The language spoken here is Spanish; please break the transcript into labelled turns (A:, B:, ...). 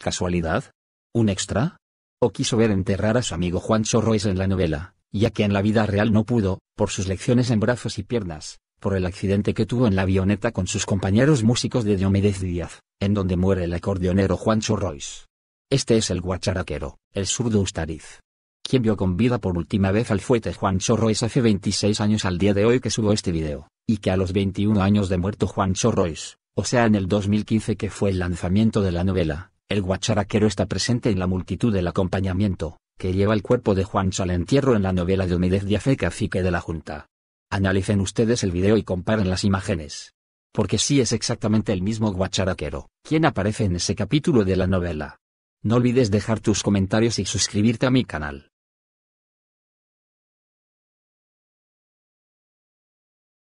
A: ¿Casualidad? ¿Un extra? ¿O quiso ver enterrar a su amigo Juan Chorrois en la novela, ya que en la vida real no pudo, por sus lecciones en brazos y piernas, por el accidente que tuvo en la avioneta con sus compañeros músicos de Diomedes Díaz, en donde muere el acordeonero Juan Chorrois. Este es el guacharaquero, el zurdo Ustariz quien vio con vida por última vez al fuete Juan Chorrois hace 26 años al día de hoy que subo este video, y que a los 21 años de muerto Juan Chorrois, o sea en el 2015 que fue el lanzamiento de la novela, el guacharaquero está presente en la multitud del acompañamiento, que lleva el cuerpo de Juan al entierro en la novela de Humidez de Afecacique de la Junta. Analicen ustedes el video y comparen las imágenes. Porque sí es exactamente el mismo guacharaquero, quien aparece en ese capítulo de la novela. No olvides dejar tus comentarios y suscribirte a mi canal.